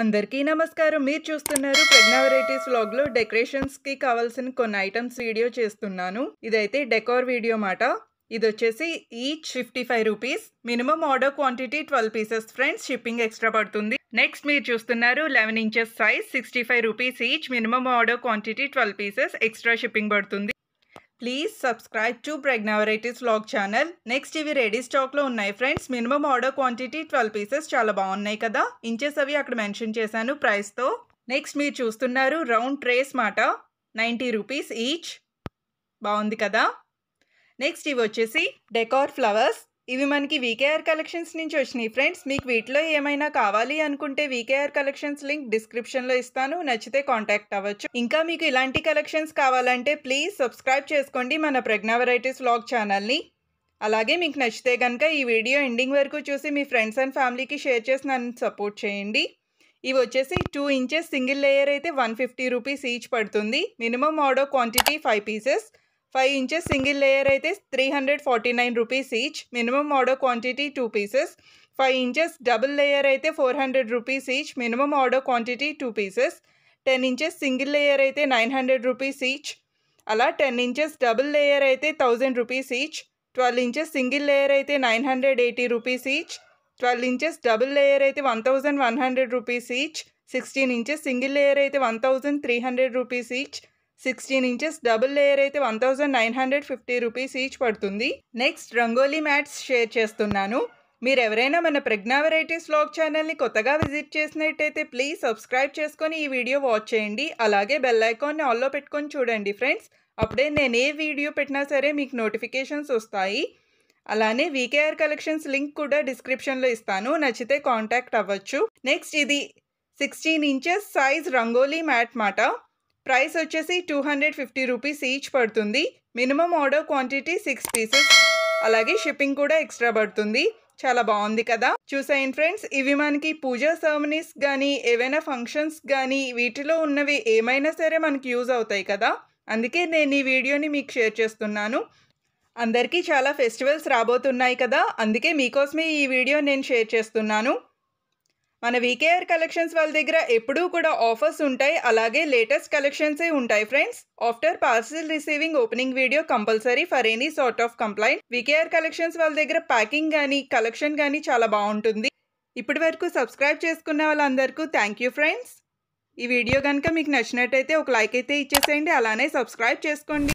అందరికీ నమస్కారం మీరు చూస్తున్నారు ప్రజ్ఞా వెరైటీస్ వ్లాగ్ లో డెకరేషన్స్ కి కావాల్సిన కొన్ని ఐటమ్స్ వీడియో చేస్తున్నాను ఇదైతే డెకోర్ వీడియో మాట ఇది వచ్చేసి each fifty five rupees minimum order quantity twelve pieces friends shipping extra పడుతుంది నెక్స్ట్ మీరు చూస్తున్నారు eleven inches size sixty five rupees each minimum order quantity twelve pieces extra shipping పడుతుంది please subscribe to varieties vlog channel next ఇవి ready స్టాక్లో ఉన్నాయి friends minimum order quantity twelve pieces చాలా బాగున్నాయి కదా ఇంచెస్ అవి అక్కడ మెన్షన్ చేశాను ప్రైస్తో నెక్స్ట్ మీరు చూస్తున్నారు రౌండ్ ట్రేస్ మాట నైంటీ రూపీస్ ఈచ్ బాగుంది కదా నెక్స్ట్ ఇవి వచ్చేసి డెకార్ ఫ్లవర్స్ ఇవి మనకి వీకేఆర్ కలెక్షన్స్ నుంచి వచ్చినాయి ఫ్రెండ్స్ మీకు వీటిలో ఏమైనా కావాలి అనుకుంటే వీకేఆర్ కలెక్షన్స్ లింక్ డిస్క్రిప్షన్లో ఇస్తాను నచ్చితే కాంటాక్ట్ అవ్వచ్చు ఇంకా మీకు ఇలాంటి కలెక్షన్స్ కావాలంటే ప్లీజ్ సబ్స్క్రైబ్ చేసుకోండి మన ప్రజ్ఞా వెరైటీస్ వ్లాగ్ ఛానల్ని అలాగే మీకు నచ్చితే కనుక ఈ వీడియో ఎండింగ్ వరకు చూసి మీ ఫ్రెండ్స్ అండ్ ఫ్యామిలీకి షేర్ చేసి నన్ను సపోర్ట్ చేయండి ఇవి వచ్చేసి టూ ఇంచెస్ సింగిల్ లేయర్ అయితే వన్ ఫిఫ్టీ రూపీస్ ఈచ్ పడుతుంది minimum order quantity five pieces five inches single layer అయితే three hundred forty nine rupees each minimum order quantity two pieces five inches double layer అయితే four hundred rupees each minimum order quantity two pieces ten inches single layer అయితే nine hundred rupees each అలా ten inches double layer అయితే thousand rupees each twelve inches single layer అయితే nine hundred eighty rupees each twelve inches double layer అయితే one thousand one hundred rupees each sixteen inches single layer అయితే one thousand three hundred rupees each sixteen inches double layer అయితే one thousand nine hundred fifty rupees each పడుతుంది next rangoli mats share చేస్తున్నాను మీరు ఎవరైనా మన ప్రజ్ఞా varieties blog ఛానల్ని కొత్తగా visit చేసినట్టయితే ప్లీజ్ సబ్స్క్రైబ్ చేసుకొని ఈ వీడియో వాచ్ చేయండి అలాగే బెల్ ఐకాన్ని ఆల్లో పెట్టుకొని చూడండి ఫ్రెండ్స్ అప్పుడే నేను ఏ వీడియో పెట్టినా సరే మీకు నోటిఫికేషన్స్ వస్తాయి అలానే వీకేఆర్ కలెక్షన్స్ లింక్ కూడా డిస్క్రిప్షన్లో ఇస్తాను నచ్చితే కాంటాక్ట్ అవ్వచ్చు నెక్స్ట్ ఇది sixteen inches size rangoli mat మాట ప్రైస్ వచ్చేసి two hundred fifty rupees each పడుతుంది minimum order quantity six pieces అలాగే షిప్పింగ్ కూడా ఎక్స్ట్రా పడుతుంది చాలా బాగుంది కదా చూసాయి ఫ్రెండ్స్ ఇవి మనకి పూజా సెర్మనీస్ కానీ ఏవైనా ఫంక్షన్స్ కానీ వీటిలో ఉన్నవి ఏమైనా సరే మనకి యూజ్ అవుతాయి కదా అందుకే నేను ఈ వీడియోని మీకు షేర్ చేస్తున్నాను అందరికీ చాలా ఫెస్టివల్స్ రాబోతున్నాయి కదా అందుకే మీకోసమే ఈ వీడియో నేను షేర్ చేస్తున్నాను మన వీకేఆర్ కలెక్షన్స్ వాళ్ళ దగ్గర ఎప్పుడూ కూడా ఆఫర్స్ ఉంటాయి అలాగే లేటెస్ట్ కలెక్షన్సే ఉంటాయి friends after parcel receiving opening video compulsory for any sort of complaint VKR collections వాళ్ళ దగ్గర ప్యాకింగ్ కానీ కలెక్షన్ కానీ చాలా బాగుంటుంది ఇప్పటి వరకు సబ్స్క్రైబ్ చేసుకున్న వాళ్ళందరికీ థ్యాంక్ యూ ఫ్రెండ్స్ ఈ వీడియో కనుక మీకు నచ్చినట్టయితే ఒక లైక్ అయితే ఇచ్చేసేయండి అలానే సబ్స్క్రైబ్ చేసుకోండి